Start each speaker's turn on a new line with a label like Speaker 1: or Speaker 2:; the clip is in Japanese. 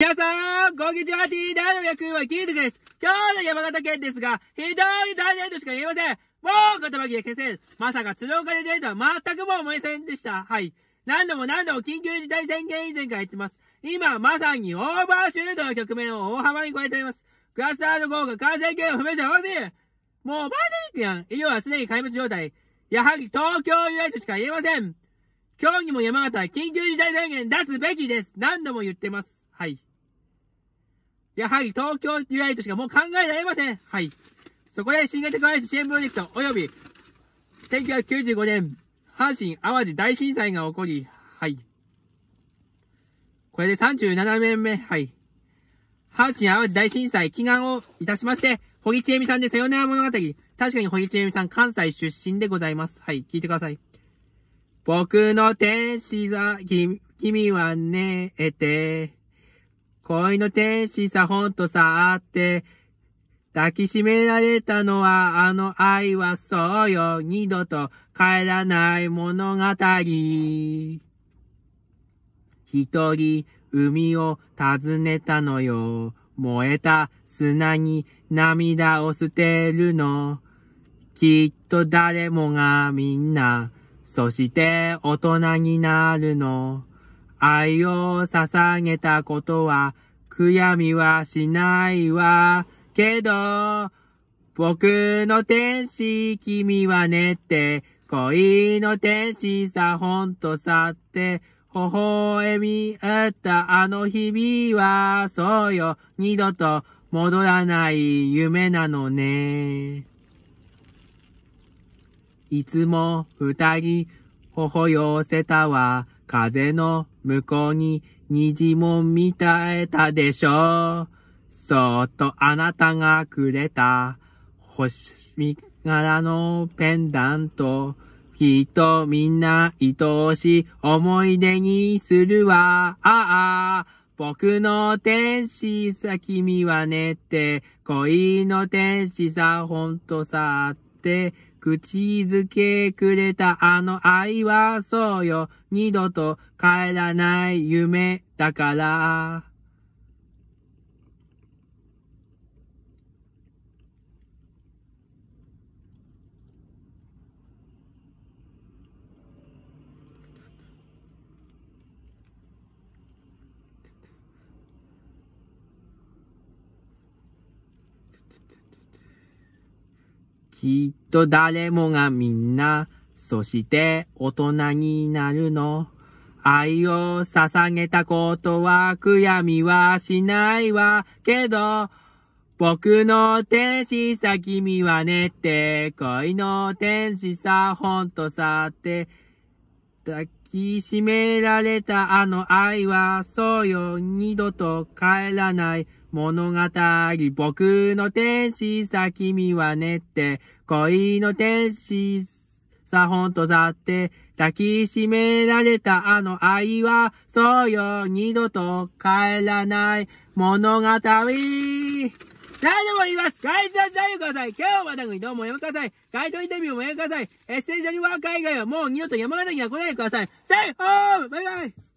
Speaker 1: 皆さん、こんにちは、T ダイの役はキールです。今日の山形県ですが、非常に残念としか言えません。もう言葉切れ消せる。まさか鶴岡で出るとは全くもう思いませんでした。はい。何度も何度も緊急事態宣言以前から言ってます。今、まさにオーバーシュートの局面を大幅に超えております。クラスターの効果、感染圏を不明者多すぎる。もうバーディックやん。医療はすでに壊滅状態。やはり東京以来としか言えません。今日にも山形は緊急事態宣言出すべきです。何度も言ってます。はい。やはり東京ユナイトしかもう考えられません。はい。そこで新型コロナ支援プロジェクト及び1995年阪神淡路大震災が起こり、はい。これで37年目、はい。阪神淡路大震災祈願をいたしまして、堀ちえみさんでさよなら物語。確かに堀ちえみさん関西出身でございます。はい、聞いてください。僕の天使が、君は寝て、恋の天使さほんとさあって、抱きしめられたのはあの愛はそうよ、二度と帰らない物語。一人海を訪ねたのよ。燃えた砂に涙を捨てるの。きっと誰もがみんな、そして大人になるの。愛を捧げたことは悔やみはしないわ。けど、僕の天使、君は寝て、恋の天使さ、ほんと去って、微笑みあったあの日々は、そうよ、二度と戻らない夢なのね。いつも二人、微笑せたわ、風の向こうに虹も見たえたでしょう。そっとあなたがくれた星柄のペンダント。きっとみんな愛おしい思い出にするわ。ああ、僕の天使さ君はねって恋の天使さほんとさ。って口づけくれたあの愛はそうよ。二度と帰らない夢だから。きっと誰もがみんな、そして大人になるの。愛を捧げたことは悔やみはしないわ。けど、僕の天使さ君はねって、恋の天使さほんとさって、抱きしめられたあの愛は、そうよ、二度と帰らない物語。僕の天使さ、君はねって、恋の天使さ、ほんとさって、抱きしめられたあの愛は、そうよ、二度と帰らない物語。誰でも言います会長してください今日までの移動もやめください会頭インタビューもやめくださいエッセンシャルワーカー以外はもう二度と山形には来ないでください Stay h o m バイバイ